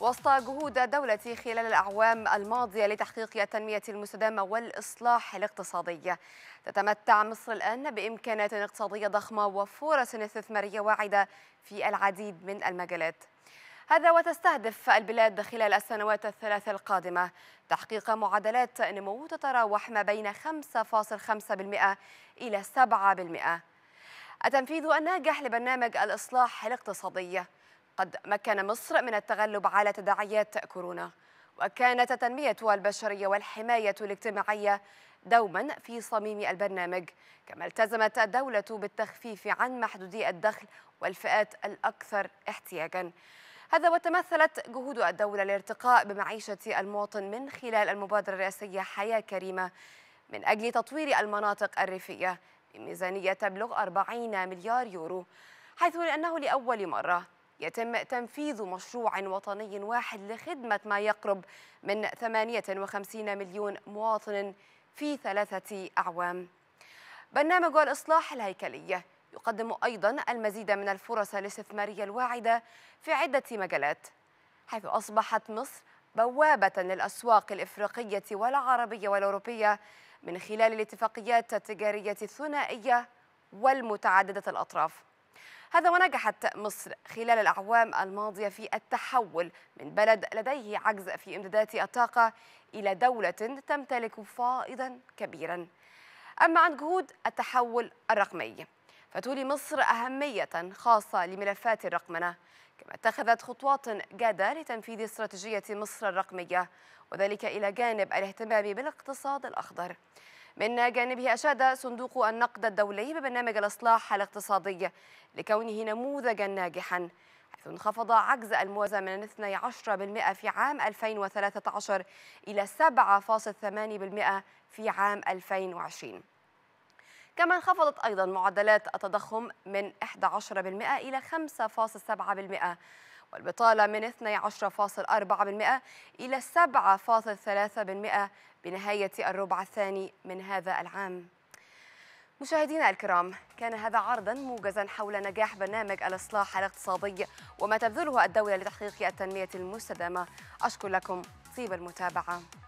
وسط جهود الدولة خلال الأعوام الماضية لتحقيق التنمية المستدامة والإصلاح الاقتصادي تتمتع مصر الآن بإمكانات اقتصادية ضخمة وفرص استثمارية واعدة في العديد من المجالات هذا وتستهدف البلاد خلال السنوات الثلاث القادمة تحقيق معدلات نمو تتراوح ما بين 5.5% إلى 7% التنفيذ الناجح لبرنامج الإصلاح الاقتصادي قد مكن مصر من التغلب على تداعيات كورونا وكانت التنمية البشرية والحماية الاجتماعية دوما في صميم البرنامج كما التزمت الدولة بالتخفيف عن محدودي الدخل والفئات الأكثر احتياجا هذا وتمثلت جهود الدولة لارتقاء بمعيشة المواطن من خلال المبادرة الرئاسية حياة كريمة من أجل تطوير المناطق الريفية بميزانية تبلغ 40 مليار يورو حيث لأنه لأول مرة يتم تنفيذ مشروع وطني واحد لخدمة ما يقرب من 58 مليون مواطن في ثلاثة أعوام برنامج الإصلاح الهيكلي يقدم أيضا المزيد من الفرص الاستثمارية الواعدة في عدة مجالات حيث أصبحت مصر بوابة للأسواق الإفريقية والعربية والأوروبية من خلال الاتفاقيات التجارية الثنائية والمتعددة الأطراف هذا ونجحت مصر خلال الأعوام الماضية في التحول من بلد لديه عجز في إمدادات الطاقة إلى دولة تمتلك فائضا كبيرا أما عن جهود التحول الرقمي فتولي مصر أهمية خاصة لملفات الرقمنة كما اتخذت خطوات جادة لتنفيذ استراتيجية مصر الرقمية وذلك إلى جانب الاهتمام بالاقتصاد الأخضر من جانبه أشاد صندوق النقد الدولي ببرنامج الإصلاح الاقتصادي لكونه نموذجا ناجحا حيث انخفض عجز الموازنة من 12% في عام 2013 إلى 7.8% في عام 2020 كما انخفضت أيضا معدلات التضخم من 11% إلى 5.7% والبطالة من 12.4% إلى 7.3% بنهاية الربع الثاني من هذا العام مشاهدينا الكرام كان هذا عرضا موجزا حول نجاح برنامج الإصلاح الاقتصادي وما تبذله الدولة لتحقيق التنمية المستدامة أشكر لكم طيب المتابعة